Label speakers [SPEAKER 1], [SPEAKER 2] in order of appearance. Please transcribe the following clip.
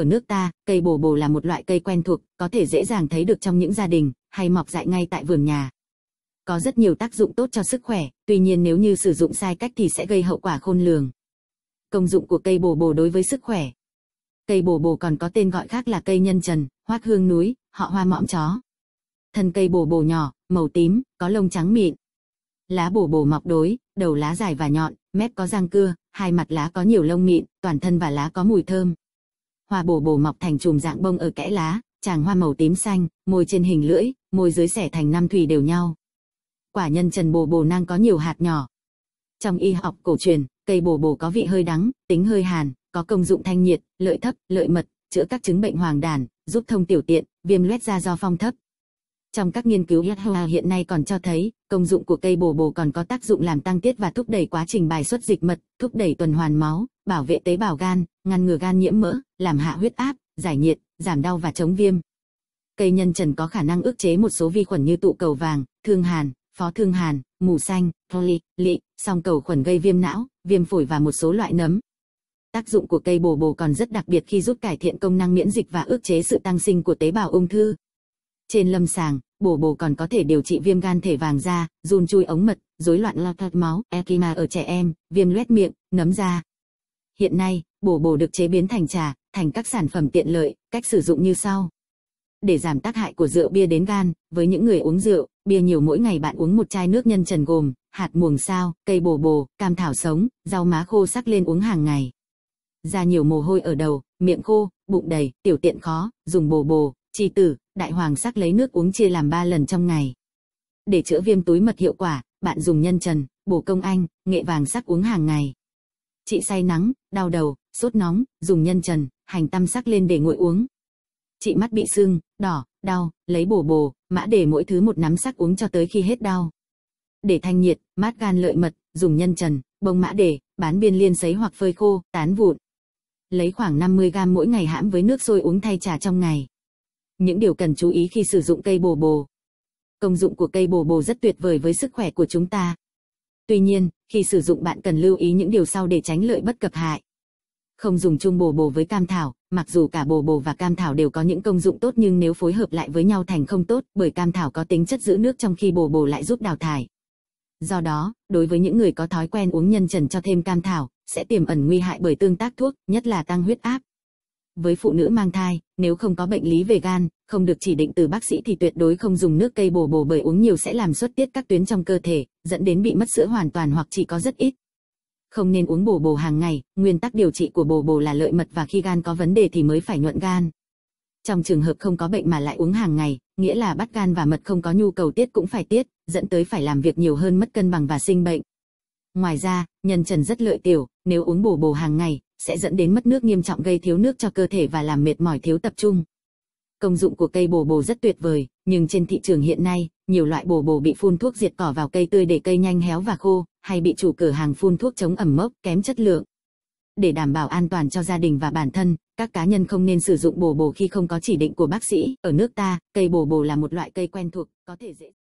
[SPEAKER 1] Ở nước ta, cây bồ bồ là một loại cây quen thuộc, có thể dễ dàng thấy được trong những gia đình, hay mọc dại ngay tại vườn nhà. Có rất nhiều tác dụng tốt cho sức khỏe, tuy nhiên nếu như sử dụng sai cách thì sẽ gây hậu quả khôn lường. Công dụng của cây bồ bồ đối với sức khỏe Cây bồ bồ còn có tên gọi khác là cây nhân trần, hoác hương núi, họ hoa mõm chó. Thân cây bồ bồ nhỏ, màu tím, có lông trắng mịn. Lá bồ bồ mọc đối, đầu lá dài và nhọn, mép có răng cưa, hai mặt lá có nhiều lông mịn, toàn thân và lá có mùi thơm hoa bổ bổ mọc thành chùm dạng bông ở kẽ lá, tràng hoa màu tím xanh, môi trên hình lưỡi, môi dưới xẻ thành năm thủy đều nhau. Quả nhân trần bồ bồ nang có nhiều hạt nhỏ. Trong y học cổ truyền, cây bồ bồ có vị hơi đắng, tính hơi hàn, có công dụng thanh nhiệt, lợi thấp, lợi mật, chữa các chứng bệnh hoàng đàn, giúp thông tiểu tiện, viêm loét da do phong thấp, trong các nghiên cứu Yathoa hiện nay còn cho thấy, công dụng của cây bồ bồ còn có tác dụng làm tăng tiết và thúc đẩy quá trình bài xuất dịch mật, thúc đẩy tuần hoàn máu, bảo vệ tế bào gan, ngăn ngừa gan nhiễm mỡ, làm hạ huyết áp, giải nhiệt, giảm đau và chống viêm. Cây nhân trần có khả năng ức chế một số vi khuẩn như tụ cầu vàng, thương hàn, phó thương hàn, mù xanh, poly, lị, song cầu khuẩn gây viêm não, viêm phổi và một số loại nấm. Tác dụng của cây bồ bồ còn rất đặc biệt khi giúp cải thiện công năng miễn dịch và ức chế sự tăng sinh của tế bào ung thư, trên lâm sàng, bổ bổ còn có thể điều trị viêm gan thể vàng da, run chui ống mật, rối loạn lao thoát máu, eczema ở trẻ em, viêm loét miệng, nấm da. Hiện nay, bổ bổ được chế biến thành trà, thành các sản phẩm tiện lợi, cách sử dụng như sau. Để giảm tác hại của rượu bia đến gan, với những người uống rượu, bia nhiều mỗi ngày bạn uống một chai nước nhân trần gồm hạt muồng sao, cây bổ bổ cam thảo sống, rau má khô sắc lên uống hàng ngày. da nhiều mồ hôi ở đầu, miệng khô, bụng đầy, tiểu tiện khó, dùng bổ bổ chỉ tử, đại hoàng sắc lấy nước uống chia làm 3 lần trong ngày. Để chữa viêm túi mật hiệu quả, bạn dùng nhân trần, bổ công anh, nghệ vàng sắc uống hàng ngày. Chị say nắng, đau đầu, sốt nóng, dùng nhân trần, hành tam sắc lên để nguội uống. Chị mắt bị sưng, đỏ, đau, lấy bổ bổ mã để mỗi thứ một nắm sắc uống cho tới khi hết đau. Để thanh nhiệt, mát gan lợi mật, dùng nhân trần, bông mã để, bán biên liên sấy hoặc phơi khô, tán vụn. Lấy khoảng 50 gam mỗi ngày hãm với nước sôi uống thay trà trong ngày. Những điều cần chú ý khi sử dụng cây bồ bồ. Công dụng của cây bồ bồ rất tuyệt vời với sức khỏe của chúng ta. Tuy nhiên, khi sử dụng bạn cần lưu ý những điều sau để tránh lợi bất cập hại. Không dùng chung bồ bồ với cam thảo, mặc dù cả bồ bồ và cam thảo đều có những công dụng tốt nhưng nếu phối hợp lại với nhau thành không tốt, bởi cam thảo có tính chất giữ nước trong khi bồ bồ lại giúp đào thải. Do đó, đối với những người có thói quen uống nhân trần cho thêm cam thảo, sẽ tiềm ẩn nguy hại bởi tương tác thuốc, nhất là tăng huyết áp, với phụ nữ mang thai, nếu không có bệnh lý về gan, không được chỉ định từ bác sĩ thì tuyệt đối không dùng nước cây bổ bổ bởi uống nhiều sẽ làm xuất tiết các tuyến trong cơ thể, dẫn đến bị mất sữa hoàn toàn hoặc chỉ có rất ít. Không nên uống bổ bổ hàng ngày, nguyên tắc điều trị của bổ bổ là lợi mật và khi gan có vấn đề thì mới phải nhuận gan. Trong trường hợp không có bệnh mà lại uống hàng ngày, nghĩa là bắt gan và mật không có nhu cầu tiết cũng phải tiết, dẫn tới phải làm việc nhiều hơn mất cân bằng và sinh bệnh. Ngoài ra, nhân trần rất lợi tiểu, nếu uống bổ bổ hàng ngày, sẽ dẫn đến mất nước nghiêm trọng gây thiếu nước cho cơ thể và làm mệt mỏi thiếu tập trung. Công dụng của cây bồ bồ rất tuyệt vời, nhưng trên thị trường hiện nay, nhiều loại bồ bồ bị phun thuốc diệt cỏ vào cây tươi để cây nhanh héo và khô, hay bị chủ cửa hàng phun thuốc chống ẩm mốc, kém chất lượng. Để đảm bảo an toàn cho gia đình và bản thân, các cá nhân không nên sử dụng bồ bồ khi không có chỉ định của bác sĩ. Ở nước ta, cây bồ bồ là một loại cây quen thuộc, có thể dễ